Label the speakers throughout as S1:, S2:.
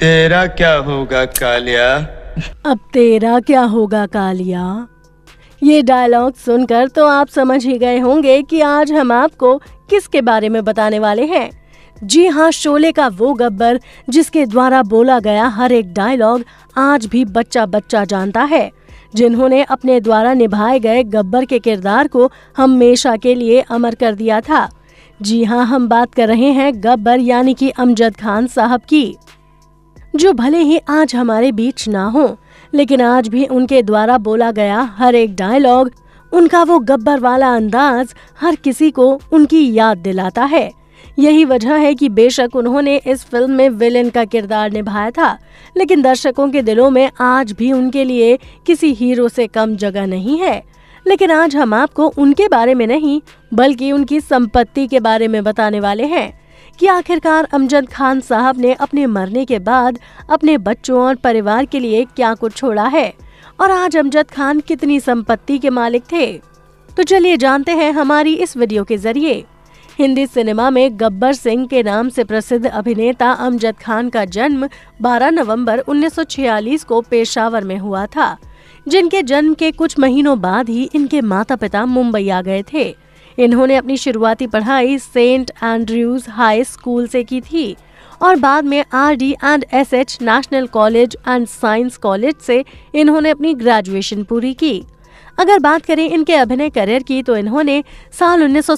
S1: तेरा क्या होगा कालिया अब तेरा क्या होगा कालिया ये डायलॉग सुनकर तो आप समझ ही गए होंगे कि आज हम आपको किसके बारे में बताने वाले हैं जी हाँ शोले का वो गब्बर जिसके द्वारा बोला गया हर एक डायलॉग आज भी बच्चा बच्चा जानता है जिन्होंने अपने द्वारा निभाए गए गब्बर के किरदार को हमेशा के लिए अमर कर दिया था जी हाँ हम बात कर रहे हैं गब्बर यानी कि अमजद खान साहब की जो भले ही आज हमारे बीच ना हो लेकिन आज भी उनके द्वारा बोला गया हर एक डायलॉग उनका वो गब्बर वाला अंदाज हर किसी को उनकी याद दिलाता है यही वजह है कि बेशक उन्होंने इस फिल्म में विलेन का किरदार निभाया था लेकिन दर्शकों के दिलों में आज भी उनके लिए किसी हीरो से कम जगह नहीं है लेकिन आज हम आपको उनके बारे में नहीं बल्कि उनकी संपत्ति के बारे में बताने वाले हैं कि आखिरकार अमजद खान साहब ने अपने मरने के बाद अपने बच्चों और परिवार के लिए क्या कुछ छोड़ा है और आज अमजद खान कितनी संपत्ति के मालिक थे तो चलिए जानते हैं हमारी इस वीडियो के जरिए हिंदी सिनेमा में गब्बर सिंह के नाम से प्रसिद्ध अभिनेता अमजद खान का जन्म 12 नवंबर 1946 को पेशावर में हुआ था जिनके जन्म के कुछ महीनों बाद ही इनके माता पिता मुंबई आ गए थे इन्होंने अपनी शुरुआती पढ़ाई सेंट एंड्रयूज हाई स्कूल से की थी और बाद में R D and S H national college and science college से इन्होंने अपनी ग्रेजुएशन पूरी की अगर बात करें इनके अभिनय करियर की तो इन्होंने साल उन्नीस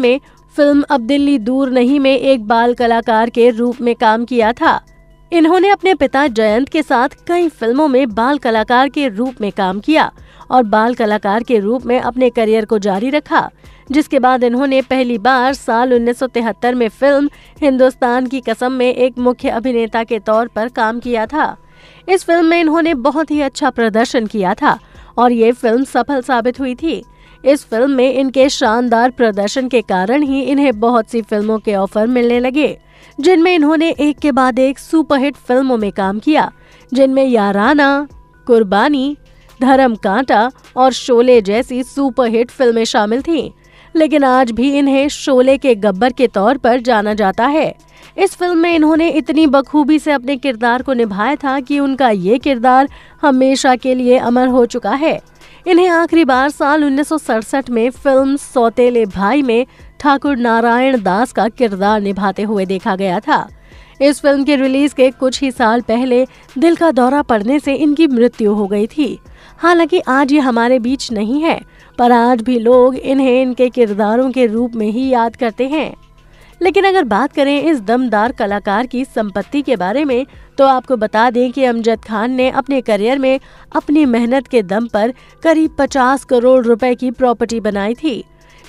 S1: में फिल्म अब दिल्ली दूर नहीं में एक बाल कलाकार के रूप में काम किया था इन्होंने अपने पिता जयंत के साथ कई फिल्मों में बाल कलाकार के रूप में काम किया और बाल कलाकार के रूप में अपने करियर को जारी रखा जिसके बाद इन्होंने पहली बार साल 1973 में फिल्म हिंदुस्तान की कसम में एक मुख्य अभिनेता के तौर पर काम किया था इस फिल्म में इन्होंने बहुत ही अच्छा प्रदर्शन किया था और ये फिल्म सफल साबित हुई थी इस फिल्म में इनके शानदार प्रदर्शन के कारण ही इन्हें बहुत सी फिल्मों के ऑफर मिलने लगे जिनमें इन्होंने एक के बाद एक सुपरहिट फिल्मों में काम किया जिनमें याराना कुर्बानी धर्म कांटा और शोले जैसी सुपरहिट फिल्में शामिल थीं, लेकिन आज भी इन्हें शोले के गब्बर के तौर पर जाना जाता है इस फिल्म में इन्होंने इतनी बखूबी से अपने किरदार को निभाया था कि उनका ये किरदार हमेशा के लिए अमर हो चुका है इन्हें आखिरी बार साल उन्नीस में फिल्म सौतेले भाई में ठाकुर नारायण दास का किरदार निभाते हुए देखा गया था इस फिल्म के रिलीज के कुछ ही साल पहले दिल का दौरा पड़ने से इनकी मृत्यु हो गई थी हालांकि आज ये हमारे बीच नहीं है पर आज भी लोग इन्हें इनके किरदारों के रूप में ही याद करते हैं लेकिन अगर बात करें इस दमदार कलाकार की संपत्ति के बारे में तो आपको बता दें कि अमजद खान ने अपने करियर में अपनी मेहनत के दम पर करीब 50 करोड़ रुपए की प्रॉपर्टी बनाई थी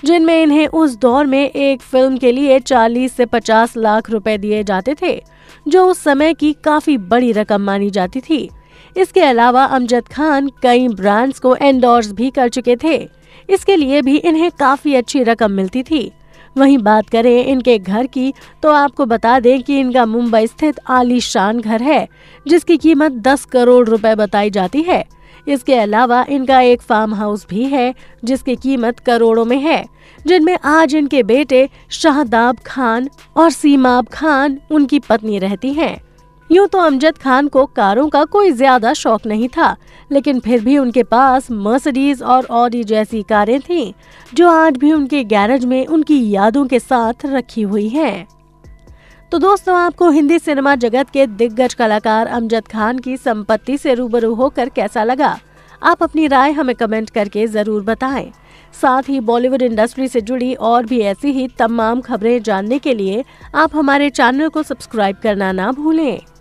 S1: जिनमें इन्हें उस दौर में एक फिल्म के लिए 40 से 50 लाख रुपए दिए जाते थे जो उस समय की काफी बड़ी रकम मानी जाती थी इसके अलावा अमजद खान कई ब्रांड्स को एंडोर्स भी कर चुके थे इसके लिए भी इन्हें काफी अच्छी रकम मिलती थी वहीं बात करें इनके घर की तो आपको बता दें कि इनका मुंबई स्थित आलीशान घर है जिसकी कीमत 10 करोड़ रुपए बताई जाती है इसके अलावा इनका एक फार्म हाउस भी है जिसकी कीमत करोड़ों में है जिनमें आज इनके बेटे शाहदाब खान और सीमाब खान उनकी पत्नी रहती हैं। यूँ तो अमजद खान को कारों का कोई ज्यादा शौक नहीं था लेकिन फिर भी उनके पास मर्सिडीज और ऑडी जैसी कारें थीं जो आज भी उनके गैरेज में उनकी यादों के साथ रखी हुई हैं तो दोस्तों आपको हिंदी सिनेमा जगत के दिग्गज कलाकार अमजद खान की संपत्ति से रूबरू होकर कैसा लगा आप अपनी राय हमें कमेंट करके ज़रूर बताएं साथ ही बॉलीवुड इंडस्ट्री से जुड़ी और भी ऐसी ही तमाम खबरें जानने के लिए आप हमारे चैनल को सब्सक्राइब करना ना भूलें